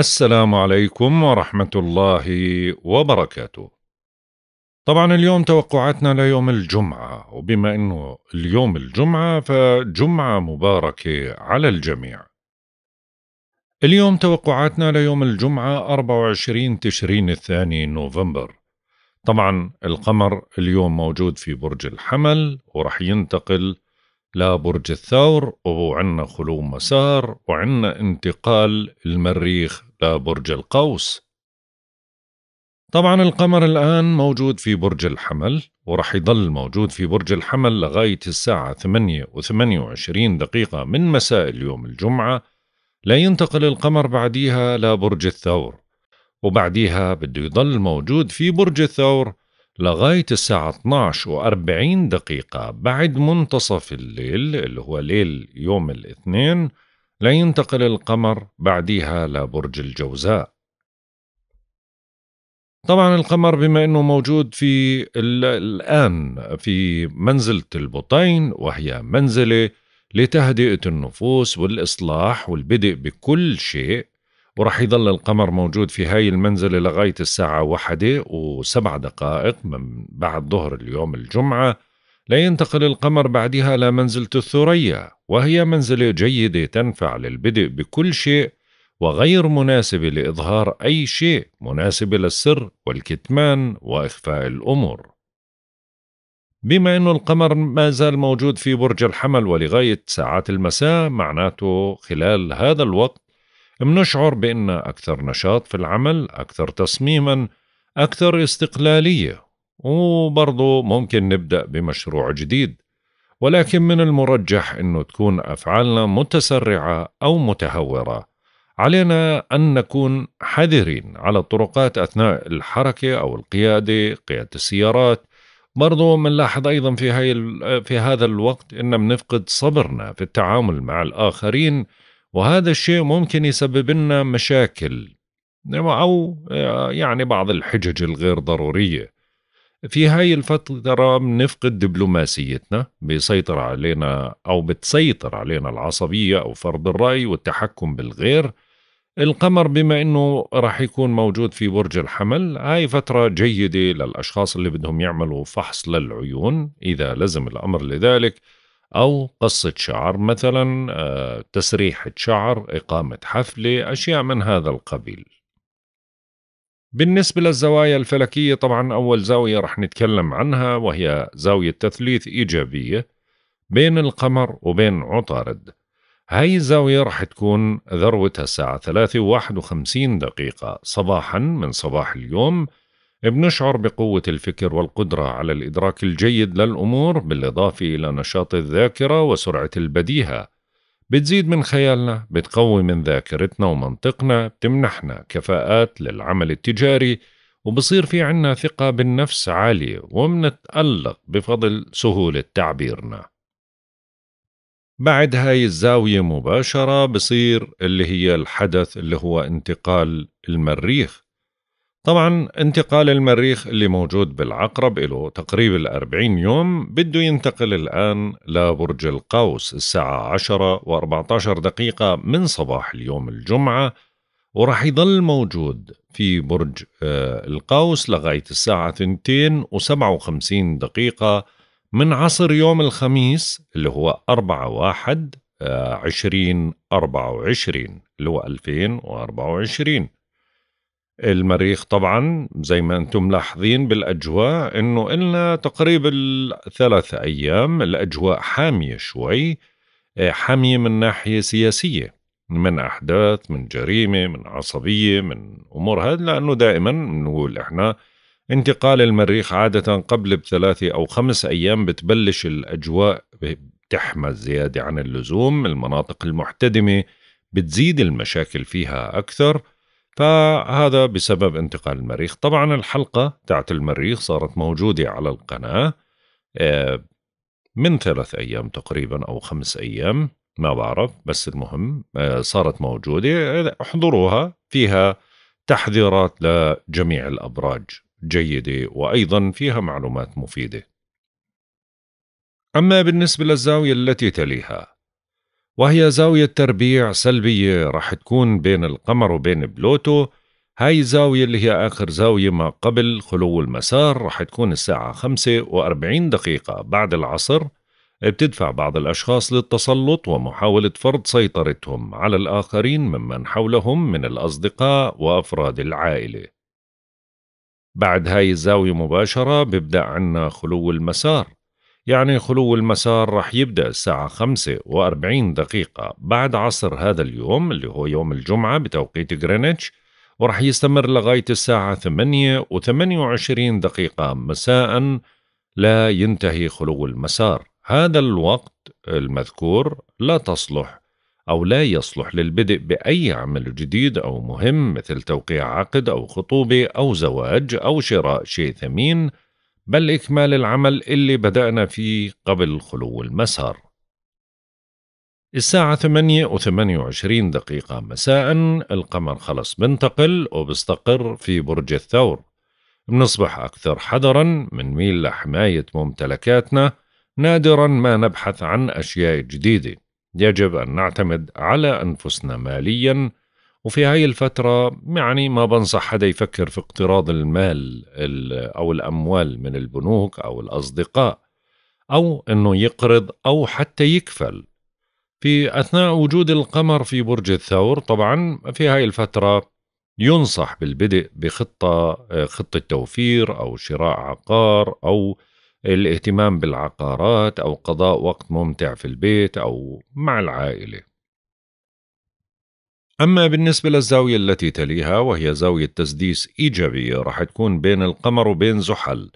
السلام عليكم ورحمة الله وبركاته. طبعا اليوم توقعاتنا ليوم الجمعة وبما انه اليوم الجمعة فجمعة مباركة على الجميع. اليوم توقعاتنا ليوم الجمعة 24 تشرين الثاني نوفمبر. طبعا القمر اليوم موجود في برج الحمل ورح ينتقل لبرج الثور وعندنا خلو مسار وعندنا انتقال المريخ لا برج القوس طبعا القمر الآن موجود في برج الحمل ورح يضل موجود في برج الحمل لغاية الساعة 8 و 28 دقيقة من مساء اليوم الجمعة لا ينتقل القمر بعديها لبرج الثور وبعديها بده يضل موجود في برج الثور لغاية الساعة 12 و 40 دقيقة بعد منتصف الليل اللي هو ليل يوم الاثنين لا ينتقل القمر بعديها لبرج الجوزاء طبعا القمر بما انه موجود في الان في منزله البطين وهي منزله لتهدئه النفوس والاصلاح والبدء بكل شيء ورح يضل القمر موجود في هاي المنزلة لغاية الساعة واحدة وسبع دقائق من بعد ظهر اليوم الجمعة لا ينتقل القمر بعدها إلى منزلة الثريا وهي منزلة جيدة تنفع للبدء بكل شيء وغير مناسبة لإظهار أي شيء مناسبة للسر والكتمان وإخفاء الأمور بما أن القمر ما زال موجود في برج الحمل ولغاية ساعات المساء معناته خلال هذا الوقت منشعر بأن أكثر نشاط في العمل أكثر تصميما أكثر استقلالية وبرضه ممكن نبدأ بمشروع جديد ولكن من المرجح أنه تكون أفعالنا متسرعة أو متهورة علينا أن نكون حذرين على الطرقات أثناء الحركة أو القيادة قيادة السيارات برضو منلاحظ أيضا في, هاي في هذا الوقت أن بنفقد صبرنا في التعامل مع الآخرين وهذا الشيء ممكن يسبب لنا مشاكل أو يعني بعض الحجج الغير ضرورية في هاي الفترة بنفقد دبلوماسيتنا بيسيطر علينا أو بتسيطر علينا العصبية أو فرض الرأي والتحكم بالغير القمر بما أنه راح يكون موجود في برج الحمل هاي فترة جيدة للأشخاص اللي بدهم يعملوا فحص للعيون إذا لزم الأمر لذلك أو قصة شعر مثلا آه، تسريحة شعر إقامة حفلة أشياء من هذا القبيل بالنسبة للزوايا الفلكية طبعا أول زاوية رح نتكلم عنها وهي زاوية تثليث إيجابية بين القمر وبين عطارد هاي الزاوية رح تكون ذروتها الساعة 3 و51 دقيقة صباحا من صباح اليوم بنشعر بقوة الفكر والقدرة على الإدراك الجيد للأمور بالإضافة إلى نشاط الذاكرة وسرعة البديهة بتزيد من خيالنا بتقوي من ذاكرتنا ومنطقنا بتمنحنا كفاءات للعمل التجاري وبصير في عنا ثقة بالنفس عالية ومنتألق بفضل سهولة تعبيرنا بعد هاي الزاوية مباشرة بصير اللي هي الحدث اللي هو انتقال المريخ طبعا انتقال المريخ اللي موجود بالعقرب له تقريبا 40 يوم بده ينتقل الآن لبرج القوس الساعة 10 و14 دقيقة من صباح اليوم الجمعة وراح يضل موجود في برج آه، القوس لغاية الساعة 2 و57 دقيقة من عصر يوم الخميس اللي هو 4 1 20 24 اللي هو 2024 المريخ طبعا زي ما انتم ملاحظين بالاجواء انه النا تقريبا ثلاث ايام الاجواء حاميه شوي آه، حاميه من ناحيه سياسيه من احداث من جريمه من عصبيه من امور هذا لانه دائما بنقول احنا انتقال المريخ عاده قبل بثلاثه او خمس ايام بتبلش الاجواء بتحمى زياده عن اللزوم المناطق المحتدمه بتزيد المشاكل فيها اكثر فهذا بسبب انتقال المريخ طبعا الحلقة تاعت المريخ صارت موجودة على القناة آه، من ثلاث أيام تقريبا أو خمس أيام ما بعرف بس المهم آه، صارت موجودة احضروها فيها تحذيرات لجميع الأبراج جيدة وأيضا فيها معلومات مفيدة أما بالنسبة للزاوية التي تليها وهي زاوية تربيع سلبية رح تكون بين القمر وبين بلوتو هاي الزاوية اللي هي آخر زاوية ما قبل خلو المسار رح تكون الساعة 5 و دقيقة بعد العصر بتدفع بعض الأشخاص للتسلط ومحاولة فرض سيطرتهم على الآخرين ممن حولهم من الأصدقاء وأفراد العائلة بعد هاي الزاوية مباشرة بيبدأ عنا خلو المسار يعني خلو المسار رح يبدأ الساعة 45 دقيقة بعد عصر هذا اليوم اللي هو يوم الجمعة بتوقيت غرينتش ورح يستمر لغاية الساعة 8 و28 دقيقة مساء لا ينتهي خلو المسار هذا الوقت المذكور لا تصلح أو لا يصلح للبدء بأي عمل جديد أو مهم مثل توقيع عقد أو خطوبة أو زواج أو شراء شيء ثمين بل إكمال العمل اللي بدأنا فيه قبل خلو المسار الساعة 8 و 28 دقيقة مساء القمر خلص بنتقل وبستقر في برج الثور بنصبح أكثر حذرا منميل لحماية ممتلكاتنا نادرا ما نبحث عن أشياء جديدة يجب أن نعتمد على أنفسنا ماليا وفي هاي الفترة يعني ما بنصح حدا يفكر في اقتراض المال أو الأموال من البنوك أو الأصدقاء أو أنه يقرض أو حتى يكفل في أثناء وجود القمر في برج الثور طبعا في هاي الفترة ينصح بالبدء بخطة خطة توفير أو شراء عقار أو الاهتمام بالعقارات أو قضاء وقت ممتع في البيت أو مع العائلة أما بالنسبة للزاوية التي تليها وهي زاوية تسديس إيجابية رح تكون بين القمر وبين زحل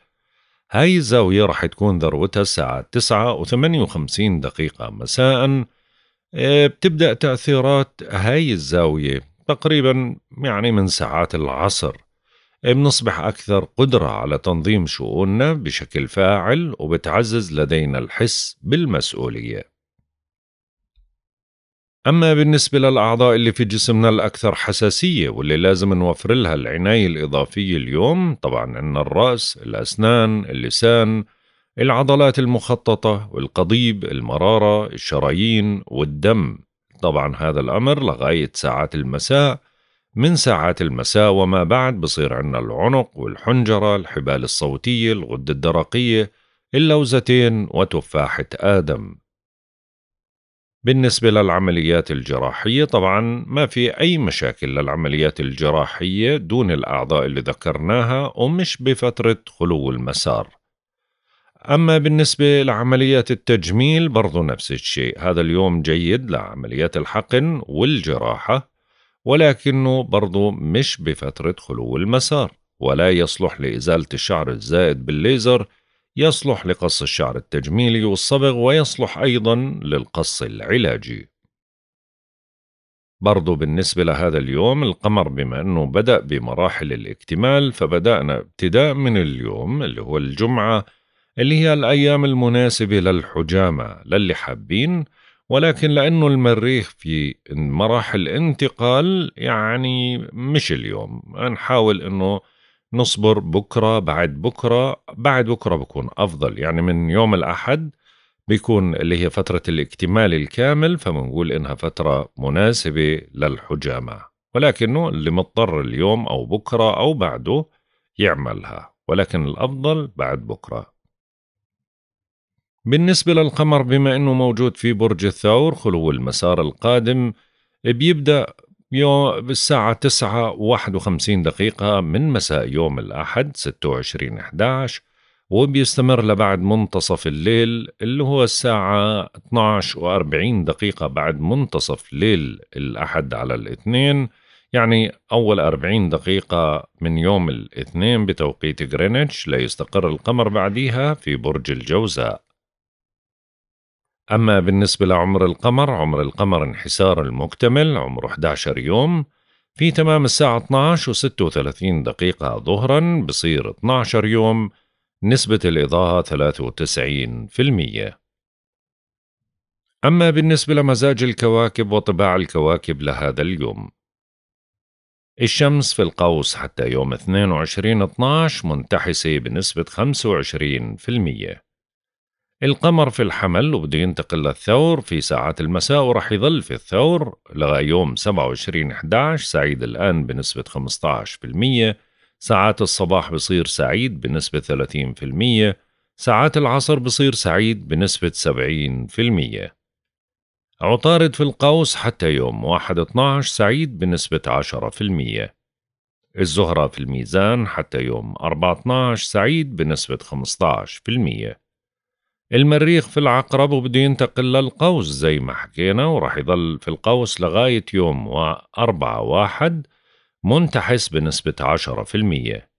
هاي الزاوية رح تكون ذروتها الساعة 9 و 58 دقيقة مساء آه، بتبدأ تأثيرات هاي الزاوية تقريبا يعني من ساعات العصر آه، بنصبح أكثر قدرة على تنظيم شؤوننا بشكل فاعل وبتعزز لدينا الحس بالمسؤولية أما بالنسبة للأعضاء اللي في جسمنا الأكثر حساسية واللي لازم نوفر لها العناية الإضافية اليوم طبعا عندنا الرأس، الأسنان، اللسان، العضلات المخططة والقضيب، المرارة، الشرايين والدم طبعا هذا الأمر لغاية ساعات المساء من ساعات المساء وما بعد بصير عندنا العنق والحنجرة، الحبال الصوتية، الغدة الدرقية، اللوزتين وتفاحة آدم بالنسبة للعمليات الجراحية طبعا ما في أي مشاكل للعمليات الجراحية دون الأعضاء اللي ذكرناها ومش بفترة خلو المسار أما بالنسبة لعمليات التجميل برضو نفس الشيء هذا اليوم جيد لعمليات الحقن والجراحة ولكنه برضو مش بفترة خلو المسار ولا يصلح لإزالة الشعر الزائد بالليزر يصلح لقص الشعر التجميلي والصبغ ويصلح أيضا للقص العلاجي برضو بالنسبة لهذا اليوم القمر بما أنه بدأ بمراحل الاكتمال فبدأنا ابتداء من اليوم اللي هو الجمعة اللي هي الأيام المناسبة للحجامة للي حابين ولكن لأنه المريخ في مراحل انتقال يعني مش اليوم نحاول أنه نصبر بكره بعد بكره بعد بكره بكون افضل يعني من يوم الاحد بيكون اللي هي فترة الاكتمال الكامل فبنقول إنها فترة مناسبة للحجامة ولكنه اللي مضطر اليوم أو بكرة أو بعده يعملها ولكن الأفضل بعد بكرة بالنسبة للقمر بما أنه موجود في برج الثور خلو المسار القادم بيبدأ يوم بالساعة 9 و 51 دقيقة من مساء يوم الأحد 26 11 وبيستمر لبعد منتصف الليل اللي هو الساعة 12 و40 دقيقة بعد منتصف ليل الأحد على الاثنين يعني أول 40 دقيقة من يوم الاثنين بتوقيت غرينتش ليستقر القمر بعديها في برج الجوزاء أما بالنسبة لعمر القمر عمر القمر انحسار المكتمل عمره 11 يوم في تمام الساعة 12 و36 دقيقة ظهرا بصير 12 يوم نسبة الإضاءة 93% أما بالنسبة لمزاج الكواكب وطباع الكواكب لهذا اليوم الشمس في القوس حتى يوم 22 12 منتحسة بنسبة 25% القمر في الحمل وبده ينتقل للثور في ساعات المساء وراح يظل في الثور لغاية يوم 27 11 سعيد الآن بنسبة 15% ساعات الصباح بصير سعيد بنسبة 30% ساعات العصر بصير سعيد بنسبة 70% عطارد في القوس حتى يوم 1 12 سعيد بنسبة 10% الزهرة في الميزان حتى يوم 4 12 سعيد بنسبة 15% المريخ في العقرب وبده ينتقل للقوس زي ما حكينا وراح يضل في القوس لغاية يوم وأربعة واحد منتحس بنسبة عشرة في المية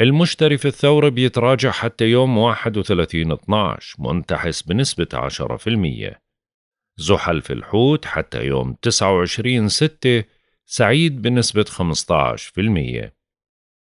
المشتري في الثورة بيتراجع حتى يوم واحد وثلاثين اتناش منتحس بنسبة عشرة في المية زحل في الحوت حتى يوم تسعة وعشرين ستة سعيد بنسبة عشر في المية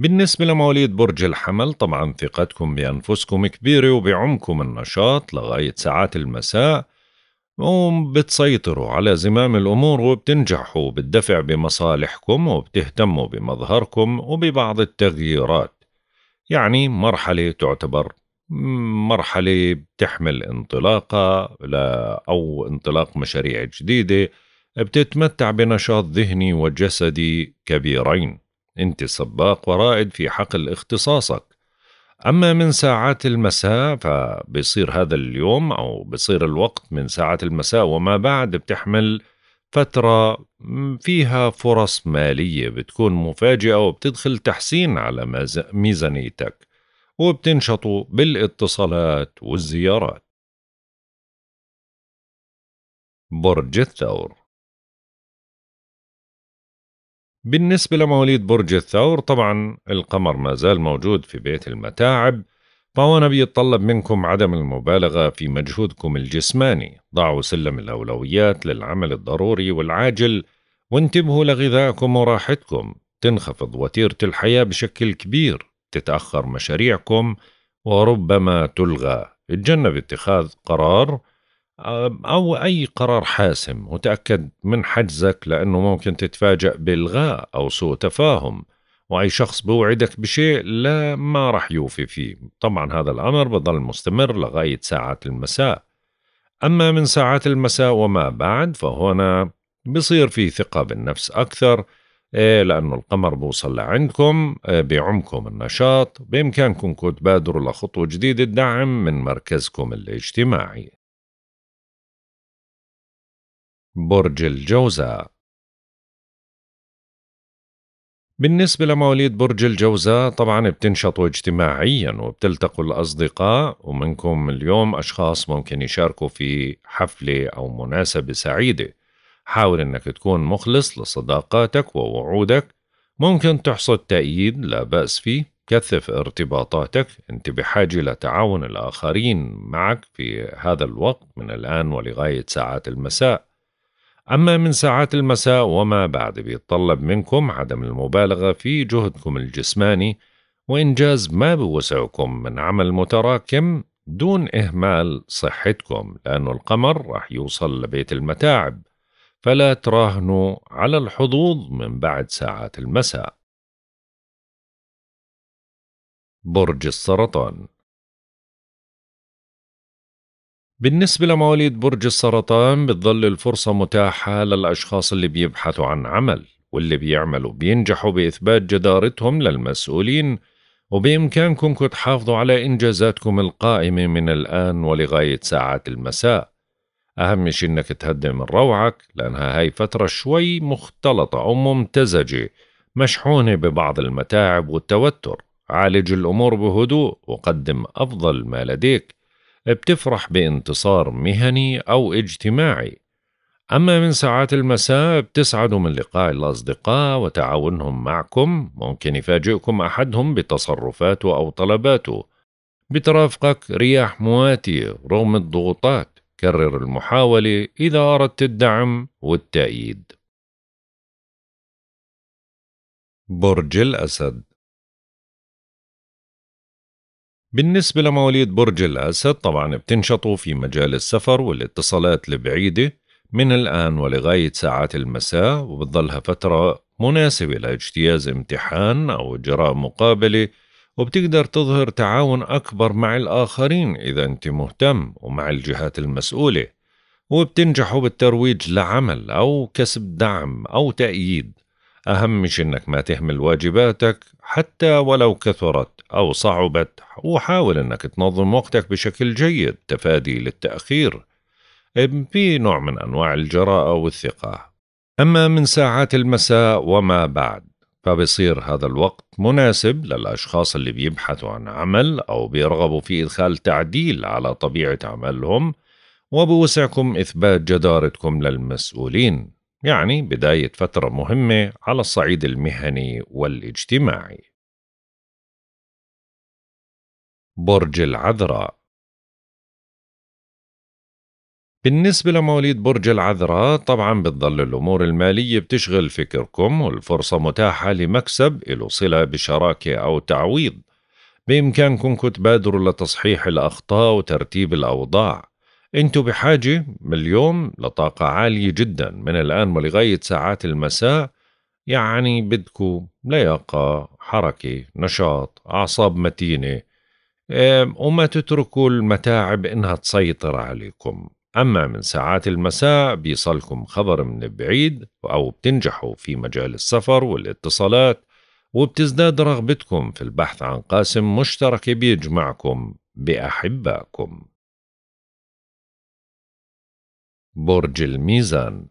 بالنسبة لمواليد برج الحمل طبعا ثقتكم بأنفسكم كبيرة وبعمكم النشاط لغاية ساعات المساء وبتسيطروا على زمام الأمور وبتنجحوا بالدفع بمصالحكم وبتهتموا بمظهركم وببعض التغييرات يعني مرحلة تعتبر مرحلة بتحمل انطلاقة أو انطلاق مشاريع جديدة بتتمتع بنشاط ذهني وجسدي كبيرين أنت سباق ورائد في حقل اختصاصك أما من ساعات المساء فبصير هذا اليوم أو بصير الوقت من ساعات المساء وما بعد بتحمل فترة فيها فرص مالية بتكون مفاجئة وبتدخل تحسين على ميزانيتك وبتنشطوا بالاتصالات والزيارات برج الثور بالنسبة لمواليد برج الثور طبعا القمر ما زال موجود في بيت المتاعب فهنا بيتطلب منكم عدم المبالغة في مجهودكم الجسماني ضعوا سلم الأولويات للعمل الضروري والعاجل وانتبهوا لغذائكم وراحتكم تنخفض وتيرة الحياة بشكل كبير تتأخر مشاريعكم وربما تلغى اتجنب اتخاذ قرار أو أي قرار حاسم وتأكد من حجزك لأنه ممكن تتفاجأ بإلغاء أو سوء تفاهم وأي شخص بوعدك بشيء لا ما رح يوفي فيه طبعا هذا الأمر بضل مستمر لغاية ساعات المساء أما من ساعات المساء وما بعد فهنا بصير في ثقة بالنفس أكثر إيه لأنه القمر بوصل لعندكم إيه، بعمكم النشاط بإمكانكم تبادروا لخطوة جديدة الدعم من مركزكم الاجتماعي برج الجوزاء بالنسبة لمواليد برج الجوزاء طبعا بتنشطوا اجتماعيا وبتلتقوا الأصدقاء ومنكم اليوم أشخاص ممكن يشاركوا في حفلة أو مناسبة سعيدة حاول أنك تكون مخلص لصداقاتك ووعودك ممكن تحصد تأييد لا بأس فيه كثف ارتباطاتك أنت بحاجة لتعاون الآخرين معك في هذا الوقت من الآن ولغاية ساعات المساء أما من ساعات المساء وما بعد بيتطلب منكم عدم المبالغة في جهدكم الجسماني وإنجاز ما بوسعكم من عمل متراكم دون إهمال صحتكم لأن القمر راح يوصل لبيت المتاعب فلا تراهنوا على الحظوظ من بعد ساعات المساء برج السرطان بالنسبة لمواليد برج السرطان بتظل الفرصة متاحة للأشخاص اللي بيبحثوا عن عمل واللي بيعملوا بينجحوا بإثبات جدارتهم للمسؤولين وبإمكانكم تحافظوا على إنجازاتكم القائمة من الآن ولغاية ساعات المساء أهم شي إنك تهدي من روعك لأنها هاي فترة شوي مختلطة أو ممتزجة مشحونة ببعض المتاعب والتوتر عالج الأمور بهدوء وقدم أفضل ما لديك بتفرح بانتصار مهني أو اجتماعي أما من ساعات المساء بتسعدوا من لقاء الأصدقاء وتعاونهم معكم ممكن يفاجئكم أحدهم بتصرفاته أو طلباته بترافقك رياح مواتية رغم الضغوطات كرر المحاولة إذا أردت الدعم والتأييد برج الأسد بالنسبة لمواليد برج الأسد طبعا بتنشطوا في مجال السفر والاتصالات البعيدة من الآن ولغاية ساعات المساء وبتظلها فترة مناسبة لاجتياز امتحان أو إجراء مقابلة وبتقدر تظهر تعاون أكبر مع الآخرين إذا أنت مهتم ومع الجهات المسؤولة وبتنجحوا بالترويج لعمل أو كسب دعم أو تأييد أهم شي إنك ما تهمل واجباتك حتى ولو كثرت أو صعبت وحاول إنك تنظم وقتك بشكل جيد تفادي للتأخير في نوع من أنواع الجراءة والثقة أما من ساعات المساء وما بعد فبصير هذا الوقت مناسب للأشخاص اللي بيبحثوا عن عمل أو بيرغبوا في إدخال تعديل على طبيعة عملهم وبوسعكم إثبات جدارتكم للمسؤولين يعني بداية فترة مهمة على الصعيد المهني والاجتماعي. برج العذراء بالنسبة لمواليد برج العذراء طبعا بتضل الأمور المالية بتشغل فكركم والفرصة متاحة لمكسب له صلة بشراكة أو تعويض بإمكانكم تبادروا لتصحيح الأخطاء وترتيب الأوضاع انتم بحاجه اليوم لطاقه عاليه جدا من الان ولغايه ساعات المساء يعني بدكم لياقه حركه نشاط اعصاب متينه وما تتركوا المتاعب انها تسيطر عليكم أما من ساعات المساء بيصلكم خبر من بعيد أو بتنجحوا في مجال السفر والاتصالات وبتزداد رغبتكم في البحث عن قاسم مشترك بيجمعكم بأحبائكم برج الميزان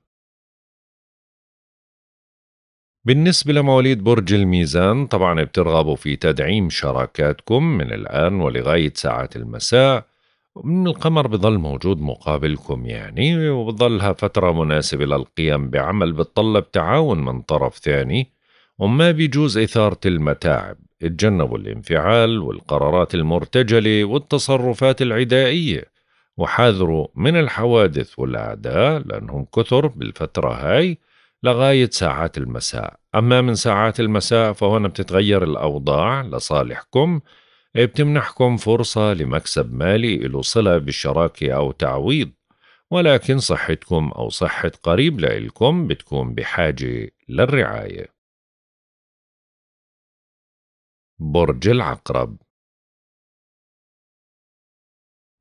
بالنسبة لمواليد برج الميزان طبعا بترغبوا في تدعيم شراكاتكم من الآن ولغاية ساعات المساء من القمر بظل موجود مقابلكم يعني وبظلها فترة مناسبة للقيام بعمل بتطلب تعاون من طرف ثاني وما بيجوز إثارة المتاعب اتجنبوا الانفعال والقرارات المرتجلة والتصرفات العدائية وحاذروا من الحوادث والأعداء لأنهم كثر بالفترة هاي لغاية ساعات المساء أما من ساعات المساء فهنا بتتغير الأوضاع لصالحكم بتمنحكم فرصة لمكسب مالي له صلة بالشراكة أو تعويض ولكن صحتكم أو صحة قريب لإلكم بتكون بحاجة للرعاية برج العقرب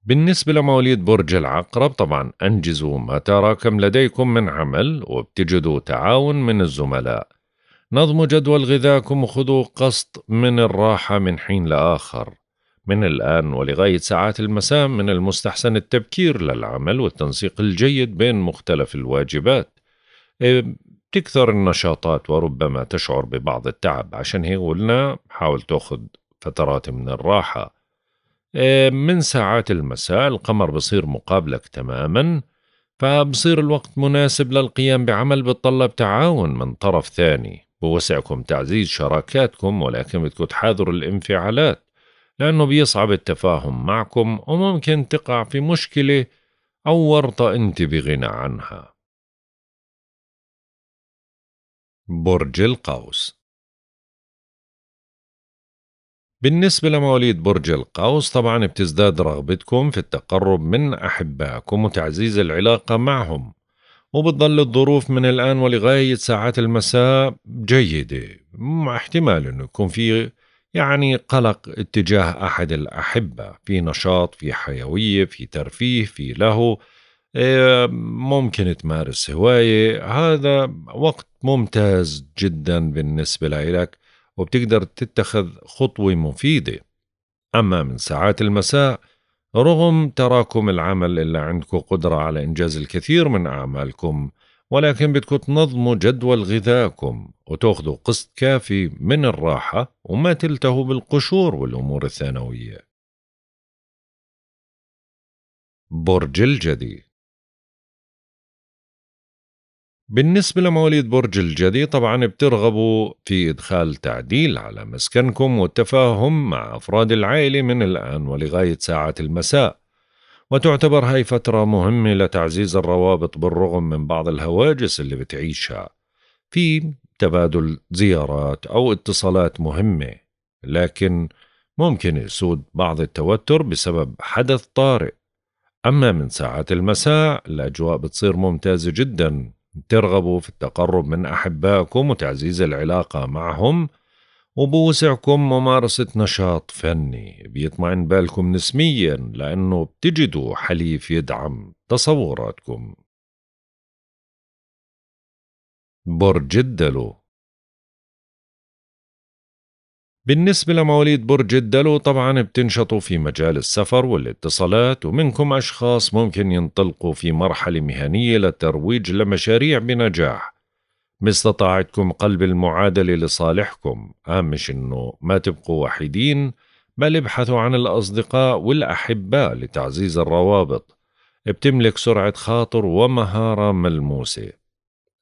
بالنسبة لمواليد برج العقرب طبعا أنجزوا ما تراكم لديكم من عمل وبتجدوا تعاون من الزملاء نظموا جدول غذاكم وخذوا قسط من الراحة من حين لآخر من الآن ولغاية ساعات المساء من المستحسن التبكير للعمل والتنسيق الجيد بين مختلف الواجبات بتكثر إيه، النشاطات وربما تشعر ببعض التعب عشان هيك قلنا حاول تاخذ فترات من الراحة آه، من ساعات المساء القمر بصير مقابلك تماما فبصير الوقت مناسب للقيام بعمل بتطلب تعاون من طرف ثاني بوسعكم تعزيز شراكاتكم ولكن بدكم تحاذروا الانفعالات لأنه بيصعب التفاهم معكم وممكن تقع في مشكلة أو ورطة أنت بغنى عنها برج القوس بالنسبة لمواليد برج القوس طبعا بتزداد رغبتكم في التقرب من أحبائكم وتعزيز العلاقة معهم وبتظل الظروف من الآن ولغاية ساعات المساء جيدة مع احتمال أنه يكون في يعني قلق اتجاه أحد الأحبة في نشاط في حيوية في ترفيه في لهو آه، ممكن تمارس هواية هذا وقت ممتاز جدا بالنسبة لك وبتقدر تتخذ خطوة مفيدة أما من ساعات المساء رغم تراكم العمل إلا عندكم قدرة على إنجاز الكثير من أعمالكم ولكن بدكم تنظموا جدول غذائكم وتاخذوا قسط كافي من الراحة وما تلتهوا بالقشور والأمور الثانوية برج الجدي بالنسبة لمواليد برج الجدي طبعا بترغبوا في إدخال تعديل على مسكنكم والتفاهم مع أفراد العائلة من الآن ولغاية ساعات المساء وتعتبر هاي فترة مهمة لتعزيز الروابط بالرغم من بعض الهواجس اللي بتعيشها في تبادل زيارات أو اتصالات مهمة لكن ممكن يسود بعض التوتر بسبب حدث طارئ أما من ساعات المساء الأجواء بتصير ممتازة جداً ترغبوا في التقرب من أحبائكم وتعزيز العلاقة معهم وبوسعكم ممارسة نشاط فني بيطمئن بالكم نسميا لأنه بتجدوا حليف يدعم تصوراتكم برج الدلو بالنسبة لمواليد برج الدلو طبعا بتنشطوا في مجال السفر والاتصالات ومنكم أشخاص ممكن ينطلقوا في مرحلة مهنية للترويج لمشاريع بنجاح باستطاعتكم قلب المعادلة لصالحكم أهم شي إنه ما تبقوا وحيدين بل ابحثوا عن الأصدقاء والأحباء لتعزيز الروابط بتملك سرعة خاطر ومهارة ملموسة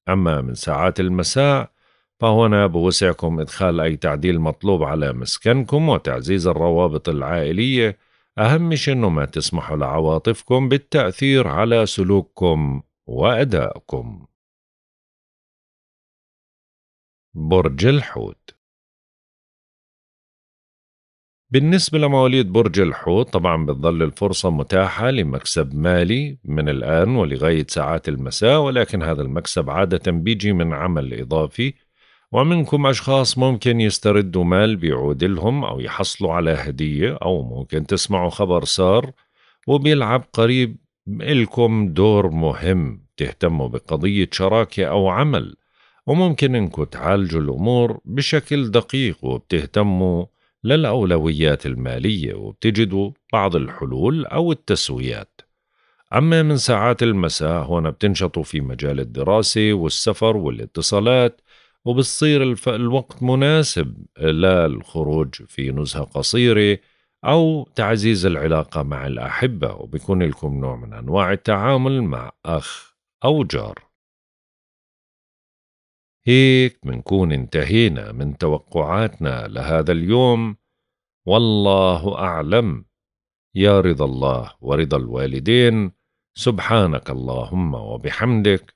أما من ساعات المساء فهنا بوسعكم إدخال أي تعديل مطلوب على مسكنكم وتعزيز الروابط العائلية أهم شيء أنه ما تسمحوا لعواطفكم بالتأثير على سلوككم وأدائكم برج الحوت بالنسبة لمواليد برج الحوت طبعا بتظل الفرصة متاحة لمكسب مالي من الآن ولغاية ساعات المساء ولكن هذا المكسب عادة بيجي من عمل إضافي ومنكم أشخاص ممكن يستردوا مال بيعود لهم أو يحصلوا على هدية أو ممكن تسمعوا خبر صار وبيلعب قريب إلكم دور مهم تهتموا بقضية شراكة أو عمل وممكن إنكم تعالجوا الأمور بشكل دقيق وبتهتموا للأولويات المالية وبتجدوا بعض الحلول أو التسويات أما من ساعات المساء هون بتنشطوا في مجال الدراسة والسفر والاتصالات وبصير الف... الوقت مناسب للخروج في نزهة قصيرة أو تعزيز العلاقة مع الأحبة وبيكون لكم نوع من أنواع التعامل مع أخ أو جار هيك منكون انتهينا من توقعاتنا لهذا اليوم والله أعلم يا رضا الله ورضا الوالدين سبحانك اللهم وبحمدك